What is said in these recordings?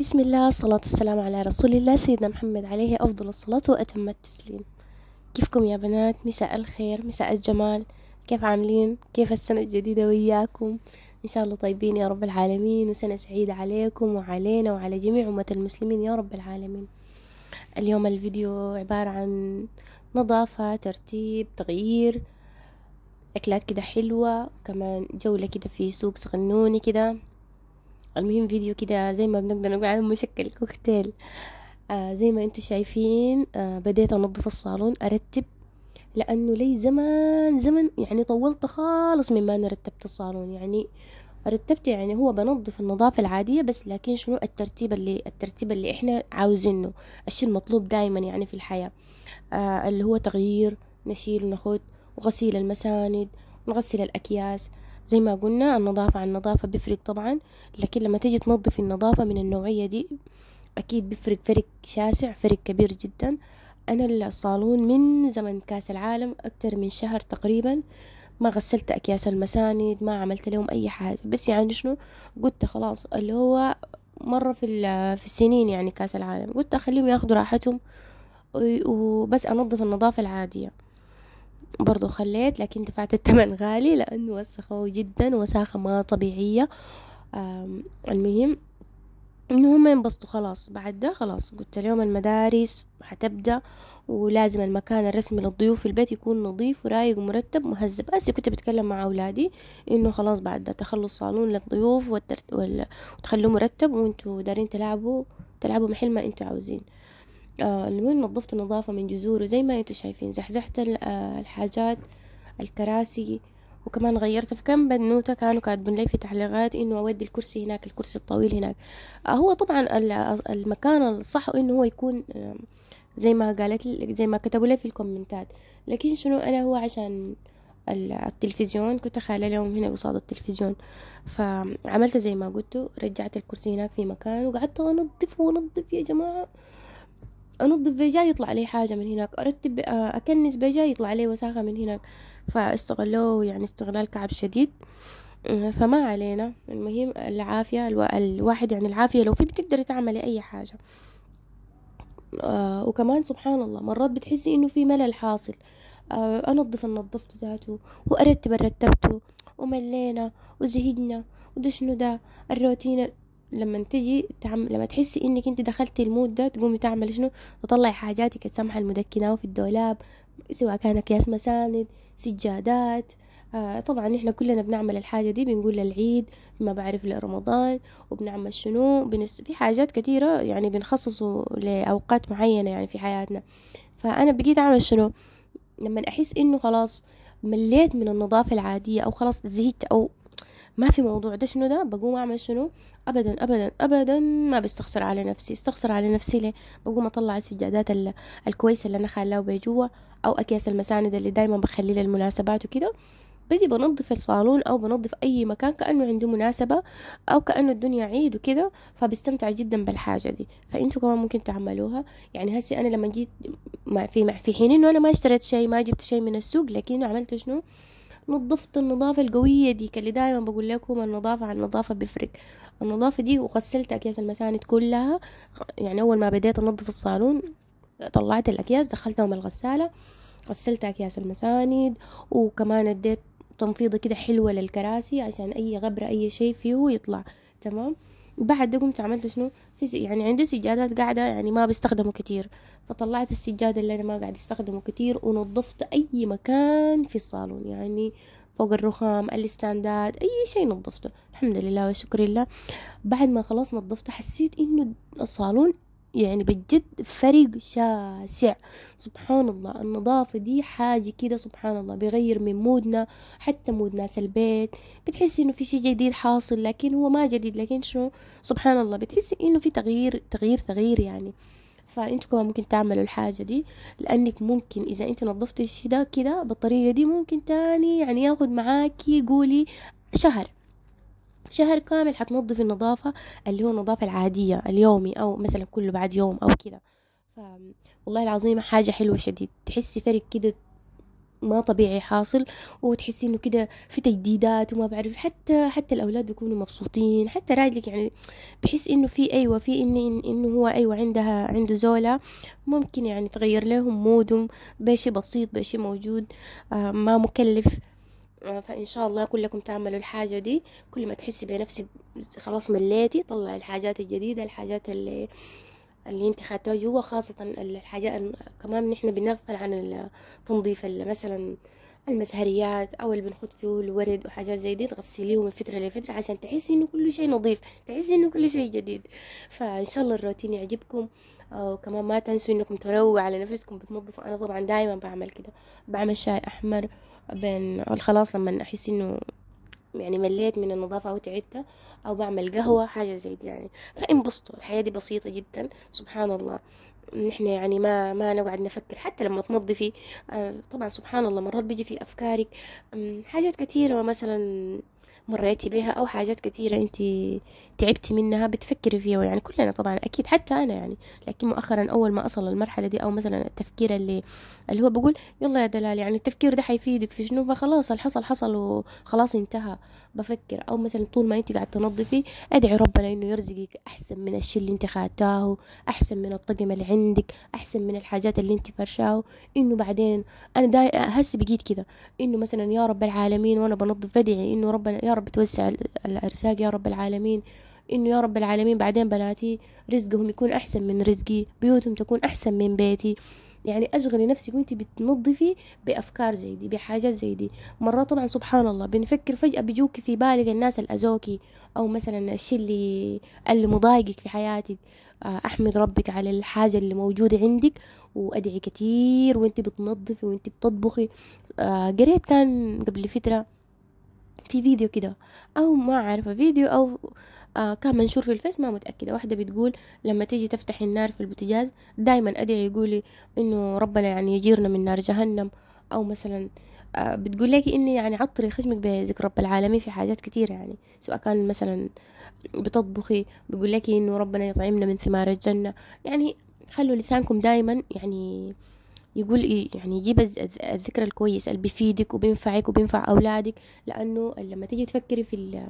بسم الله الصلاة والسلام على رسول الله سيدنا محمد عليه أفضل الصلاة وأتم التسليم كيفكم يا بنات مساء الخير مساء الجمال كيف عاملين كيف السنة الجديدة وياكم إن شاء الله طيبين يا رب العالمين وسنة سعيدة عليكم وعلينا وعلى جميع أمة المسلمين يا رب العالمين اليوم الفيديو عبارة عن نظافة ترتيب تغيير أكلات كده حلوة وكمان جولة كده في سوق صغنوني كده المهم فيديو كده زي ما بنقدر نقول على مشكل كوكتيل آه زي ما انتم شايفين آه بديت انظف الصالون ارتب لانه لي زمان زمن يعني طولت خالص مما انا رتبت الصالون يعني رتبت يعني هو بنظف النظافة العادية بس لكن شنو الترتيب اللي الترتيب اللي احنا عاوزينه الشيء المطلوب دايما يعني في الحياة آه اللي هو تغيير نشيل ونخد وغسيل المساند ونغسل الأكياس زي ما قلنا النظافة عن النظافة بيفرق طبعا لكن لما تيجي تنظف النظافة من النوعية دي أكيد بيفرق فرق شاسع فرق كبير جدا أنا الصالون من زمن كاس العالم أكتر من شهر تقريبا ما غسلت أكياس المساند ما عملت لهم أي حاجة بس يعني شنو قلت خلاص اللي هو مرة في, في السنين يعني كاس العالم قلت أخليهم ياخدوا راحتهم وبس أنظف النظافة العادية برضو خليت لكن دفعت الثمن غالي لأنه وسخوا جدا وساخة ما طبيعية المهم انه هم ينبسطوا خلاص بعد ده خلاص قلت اليوم المدارس حتبدا ولازم المكان الرسمي للضيوف في البيت يكون نظيف ورايق ومرتب مهذب بس كنت بتكلم مع اولادي انه خلاص بعد ده تخلوا الصالون للضيوف والترت... وال... وتخلوه مرتب وانتوا دارين تلعبوا تلعبوا محل ما انتوا عاوزين المهم آه، نظفت النظافة من جذوره زي ما انتوا شايفين زحزحت آه، الحاجات الكراسي وكمان غيرتها كم بنوتة كانوا كاتبين لي في تعليقات انه اودي الكرسي هناك الكرسي الطويل هناك آه، هو طبعا المكان الصح انه هو يكون زي ما قالت زي ما كتبوا لي في الكومنتات لكن شنو انا هو عشان التلفزيون كنت خاله اليوم هنا قصاد التلفزيون فعملت زي ما قلت رجعت الكرسي هناك في مكان وقعدت انظف وانظف يا جماعه انظف بيجا يطلع لي حاجه من هناك ارتب آه، اكنس بيجا يطلع لي وساخه من هناك فاستغلوه يعني استغلال كعب شديد آه، فما علينا المهم العافيه الواحد يعني العافيه لو في بتقدري تعملي اي حاجه آه وكمان سبحان الله مرات بتحسي انه في ملل حاصل آه انظف النظفت ذاته وارتب رتبته وملينا وزهدنا وده شنو ده الروتين لما تجي تعم... لما تحسي انك انت دخلتي المود ده تقومي تعملي شنو تطلعي حاجاتك السمحه المدكنه وفي الدولاب سواء كان اكياس مساند سجادات آه طبعا احنا كلنا بنعمل الحاجه دي بنقول للعيد ما بعرف لرمضان وبنعمل شنو بنس... في حاجات كتيره يعني بنخصصه لاوقات معينه يعني في حياتنا فانا بقيت اعمل شنو لما احس انه خلاص مليت من النظافه العاديه او خلاص زهقت او ما في موضوع ده شنو ده بقوم اعمل شنو ابدا ابدا ابدا ما بستخسر على نفسي استخسر على نفسي ليه بقوم اطلع السجادات الكويسه اللي انا خلاه جوا او اكياس المساند اللي دايما بخليه للمناسبات وكده بدي بنظف الصالون او بنظف اي مكان كانه عندي مناسبه او كانه الدنيا عيد وكده فبستمتع جدا بالحاجه دي فانتوا كمان ممكن تعملوها يعني هسي انا لما جيت في في حين انه انا ما اشتريت شيء ما جبت شيء من السوق لكن عملت شنو نظفت النظافة القوية دي اللي دايما بقول لكم النظافة عن النظافة بيفرق النظافة دي وغسلت أكياس المساند كلها يعني أول ما بديت أنظف الصالون طلعت الأكياس دخلتهم الغسالة غسلت أكياس المساند وكمان اديت تنفيضة كده حلوة للكراسي عشان أي غبرة أي شيء فيه يطلع تمام بعد ده قمت عملت شنو في يعني عندي سجادات قاعدة يعني ما بستخدمه كتير فطلعت السجادة اللي أنا ما قاعد أستخدمه كتير ونظفت أي مكان في الصالون يعني فوق الرخام الاستاندات أي شيء نظفته الحمد لله والشكر لله بعد ما خلاص نظفته حسيت إنه الصالون يعني بجد فرق شاسع سبحان الله النظافة دي حاجة كده سبحان الله بيغير من مودنا حتى مود ناس البيت بتحس انه في شي جديد حاصل لكن هو ما جديد لكن شنو سبحان الله بتحس انه في تغيير تغيير تغيير يعني فانتوا كمان ممكن تعملوا الحاجه دي لانك ممكن اذا انت نظفتي الشي ده كده بالطريقه دي ممكن تاني يعني ياخد معاكي قولي شهر شهر كامل حتنظفي النظافة اللي هو النظافة العادية اليومي أو مثلا كله بعد يوم أو كده ف... والله العظيم حاجة حلوة شديد تحسي فرق كده ما طبيعي حاصل وتحسي انه كده في تجديدات وما بعرف حتى حتى الاولاد بيكونوا مبسوطين حتى راجلك يعني بحس انه في ايوه في انه إن انه هو ايوه عندها عنده زوله ممكن يعني تغير لهم مودهم بشي بسيط بشي موجود آه، ما مكلف فان شاء الله كلكم تعملوا الحاجه دي كل ما تحسي بنفسك خلاص مليتي طلعي الحاجات الجديده الحاجات اللي اللي انت خدتها جوا خاصة الحاجات كمان نحن بنغفل عن تنظيف مثلا المسهريات او اللي بنحط فيه الورد وحاجات زي دي تغسليه من فترة لفترة عشان تحسي انه كل شيء نظيف تحسي انه كل شيء جديد فان شاء الله الروتين يعجبكم آه، وكمان ما تنسوا انكم تروقوا على نفسكم بتنظفوا انا طبعا دايما بعمل كده بعمل شاي احمر بين خلاص لما احس انه يعني مليت من النظافة أو تعبت أو بعمل قهوة حاجة زي دي يعني فانبسطوا الحياة دي بسيطة جدا سبحان الله نحن يعني ما ما نقعد نفكر حتى لما تنظفي آه، طبعا سبحان الله مرات بيجي في أفكارك حاجات كثيرة مثلا مريتي بها او حاجات كثيره انت تعبتي منها بتفكري فيها يعني كلنا طبعا اكيد حتى انا يعني لكن مؤخرا اول ما اصل المرحله دي او مثلا التفكير اللي اللي هو بقول يلا يا دلال يعني التفكير ده حيفيدك في شنو فخلاص الحصل حصل وخلاص انتهى بفكر او مثلا طول ما انت قاعد تنظفي ادعي ربنا انه يرزقك احسن من الشيء اللي انت خاتاه احسن من الطقم اللي عندك احسن من الحاجات اللي انت فرشاه انه بعدين انا داي هسه بقيت كذا انه مثلا يا رب العالمين وانا بنظف بدعي انه ربنا يا رب توسع الارزاق يا رب العالمين انه يا رب العالمين بعدين بناتي رزقهم يكون احسن من رزقي بيوتهم تكون احسن من بيتي يعني اشغلي نفسك وانت بتنظفي بافكار زي دي بحاجات زي دي مرات طبعا سبحان الله بنفكر فجاه بيجوكي في بالك الناس اللي او مثلا الشيء اللي اللي مضايقك في حياتك آه، احمد ربك على الحاجه اللي موجوده عندك وادعي كتير وانت بتنظفي وانت بتطبخي آه، قريت كان قبل فتره في فيديو كده او ما عارفه فيديو او آه كان منشور في الفيس ما متأكدة واحدة بتقول لما تيجي تفتح النار في البوتجاز دايما أدعي يقولي إنه ربنا يعني يجيرنا من نار جهنم أو مثلا آه بتقول لك إني يعني عطري خشمك بذكر رب العالمين في حاجات كتير يعني سواء كان مثلا بتطبخي بيقول لك إنه ربنا يطعمنا من ثمار الجنة يعني خلوا لسانكم دايما يعني يقول يعني يجيب الذكر الكويس اللي بيفيدك وبينفعك وبينفع أولادك لأنه لما تيجي تفكري في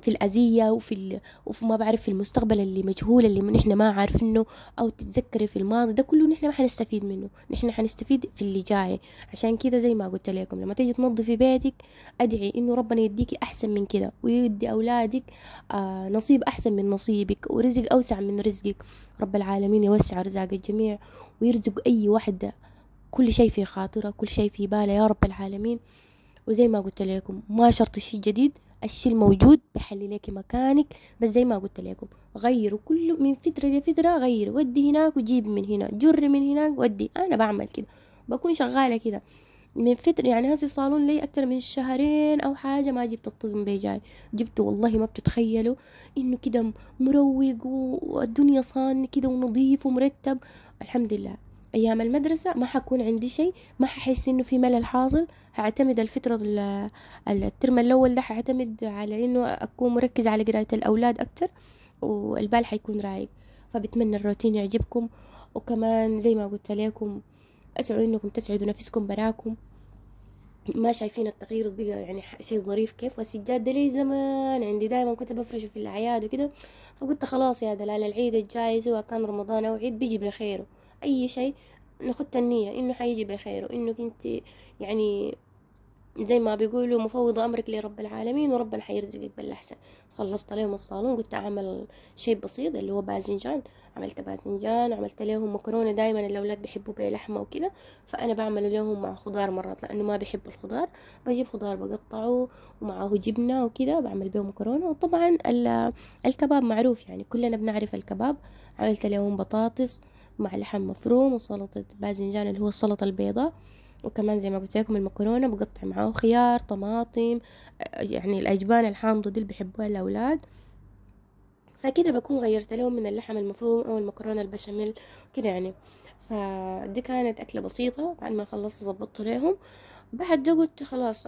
في الأذية وفي ال... وفي ما بعرف في المستقبل اللي مجهول اللي نحن ما عارفينه أو تتذكري في الماضي ده كله نحن ما حنستفيد منه نحن حنستفيد في اللي جاي عشان كده زي ما قلت لكم لما تيجي تنظفي بيتك أدعي إنه ربنا يديكي أحسن من كده ويدي أولادك آه نصيب أحسن من نصيبك ورزق أوسع من رزقك رب العالمين يوسع رزاق الجميع ويرزق أي واحدة كل شيء في خاطرة كل شيء في باله يا رب العالمين وزي ما قلت لكم ما شرط شيء جديد الشي الموجود بحل لك مكانك بس زي ما قلت لكم غيروا كل من فترة لفترة غير ودي هناك وجيب من هنا جر من هناك ودي أنا بعمل كده بكون شغالة كده من فترة يعني هسي الصالون لي أكثر من شهرين أو حاجة ما جبت الطقم بيجاي جبته والله ما بتتخيلوا إنه كده مروق والدنيا صان كده ونظيف ومرتب الحمد لله ايام المدرسه ما حكون عندي شيء ما ححس انه في ملل حاصل هعتمد الفتره الترم الاول ده هعتمد على انه اكون مركز على قرايه الاولاد اكتر والبال حيكون رايق فبتمنى الروتين يعجبكم وكمان زي ما قلت لكم اسعوا انكم تسعدوا نفسكم براكم ما شايفين التغيير يعني شيء ظريف كيف والسجاد ده لي زمان عندي دائما كنت بفرشه في الاعياد وكده فقلت خلاص يا دلال العيد الجاي سواء كان رمضان او عيد بيجي بخيره اي شيء نخدت النية انه حيجي بخير وانك انت يعني زي ما بيقولوا مفوضة أمرك لرب العالمين وربنا حيرزقك بالأحسن خلصت عليهم الصالون قلت أعمل شيء بسيط اللي هو باذنجان عملت باذنجان عملت لهم مكرونة دايما الأولاد بيحبوا بيه لحمة وكذا فأنا بعمل لهم مع خضار مرات لأنه ما بيحبوا الخضار بجيب خضار بقطعه ومعه جبنة وكذا بعمل بيه مكرونة وطبعا الكباب معروف يعني كلنا بنعرف الكباب عملت لهم بطاطس مع لحم مفروم وسلطة باذنجان اللي هو السلطة البيضاء وكمان زي ما قلت لكم المكرونة بقطع معاه خيار طماطم يعني الأجبان الحامضة دي اللي بيحبوها الأولاد فكده بكون غيرت لهم من اللحم المفروم أو المكرونة البشاميل كده يعني فدي كانت أكلة بسيطة بعد ما خلصت ظبطت لهم بعد ده قلت خلاص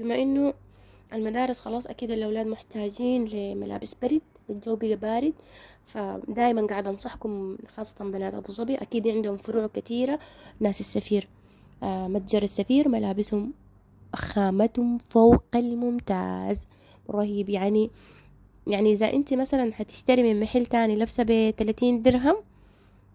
بما إنه المدارس خلاص أكيد الأولاد محتاجين لملابس برد الجو بقى بارد فدايما قاعدة أنصحكم خاصة بنات أبو ظبي أكيد عندهم فروع كتيرة ناس السفير آه متجر السفير ملابسهم خامتهم فوق الممتاز رهيب يعني يعني إذا أنت مثلا هتشتري من محل تاني لبسة بثلاثين درهم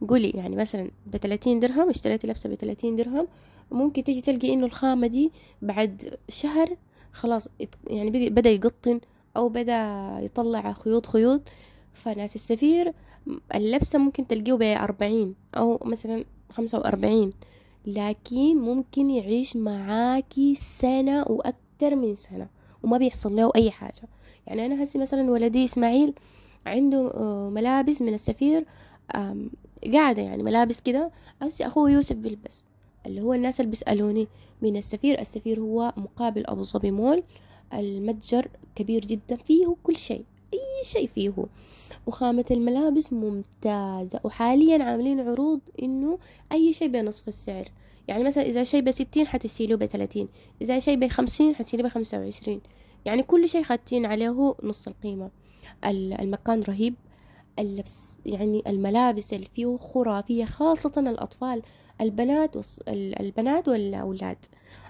قولي يعني مثلا بثلاثين درهم اشتريتي لبسة بثلاثين درهم ممكن تيجي تلقي إنه الخامة دي بعد شهر خلاص يعني بدأ يقطن أو بدأ يطلع خيوط خيوط فناس السفير اللبسة ممكن تلقيه بأربعين أو مثلا خمسة وأربعين لكن ممكن يعيش معاكي سنة وأكتر من سنة وما بيحصل له أي حاجة يعني أنا هسي مثلا ولدي إسماعيل عنده آه، ملابس من السفير قاعدة يعني ملابس كده هسي أخوه يوسف بيلبس اللي هو الناس اللي بيسألوني من السفير السفير هو مقابل أبو ظبي مول المتجر كبير جدا فيه كل شيء أي شيء فيه وخامة الملابس ممتازة وحاليا عاملين عروض إنه أي شيء بنصف السعر يعني مثلا إذا شيء بستين حتشيله بثلاثين إذا شيء بخمسين حتشيله بخمسة وعشرين يعني كل شيء خاتين عليه نص القيمة المكان رهيب اللبس يعني الملابس اللي فيه خرافية خاصة الأطفال البنات والص... البنات والأولاد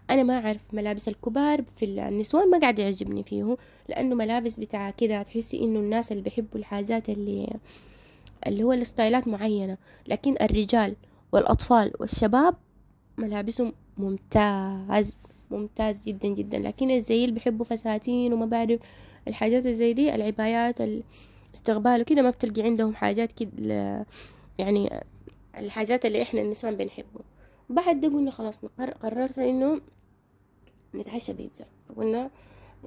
أنا ما أعرف ملابس الكبار في النسوان ما قاعد يعجبني فيه لأنه ملابس بتاع كذا تحسي إنه الناس اللي بيحبوا الحاجات اللي اللي هو الستايلات معينة لكن الرجال والأطفال والشباب ملابسهم ممتاز ممتاز جدا جدا لكن الزي اللي بيحبوا فساتين وما بعرف الحاجات زي دي العبايات الاستقبال وكده ما بتلقي عندهم حاجات كده يعني الحاجات اللي احنا النسوان بنحبه بعد ده قلنا خلاص قررت انه نتعشى بيتزا قلنا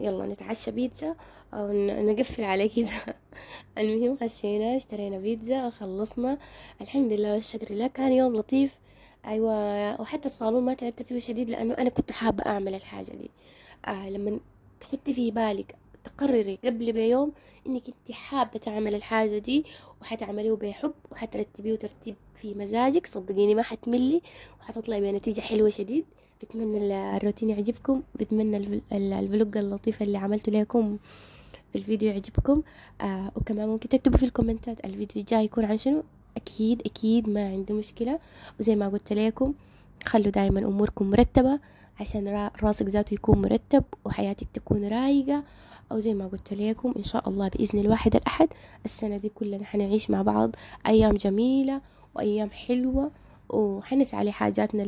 يلا نتعشى بيتزا او نقفل على كده المهم خشينا اشترينا بيتزا خلصنا الحمد لله والشكر لله كان يوم لطيف ايوه وحتى الصالون ما تعبت فيه شديد لانه انا كنت حابه اعمل الحاجه دي آه لما تحطي في بالك تقرري قبل بيوم انك انت حابه تعمل الحاجه دي وحتعمليه بحب وحترتبيه ترتيب في مزاجك صدقيني ما حتملي وحتطلعي بنتيجه حلوه شديد بتمنى الروتين يعجبكم بتمنى الفلوج اللطيفة اللي عملته لكم في الفيديو يعجبكم آه وكمان ممكن تكتبوا في الكومنتات الفيديو الجاي يكون عن شنو اكيد اكيد ما عندي مشكلة وزي ما قلت لكم خلوا دايما اموركم مرتبة عشان راسك ذاته يكون مرتب وحياتك تكون رايقة أو زي ما قلت لكم إن شاء الله بإذن الواحد الأحد السنة دي كلنا حنعيش مع بعض أيام جميلة وأيام حلوة وحنسعى لحاجاتنا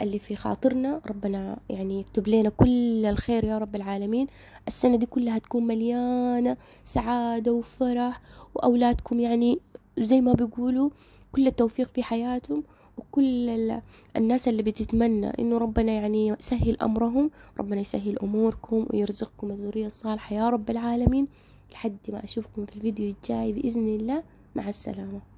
اللي في خاطرنا ربنا يعني يكتب لنا كل الخير يا رب العالمين السنة دي كلها تكون مليانة سعادة وفرح وأولادكم يعني زي ما بيقولوا كل التوفيق في حياتهم وكل الناس اللي بتتمنى انه ربنا يعني يسهل امرهم ربنا يسهل اموركم ويرزقكم الذريه الصالحه يا رب العالمين لحد ما اشوفكم في الفيديو الجاي باذن الله مع السلامه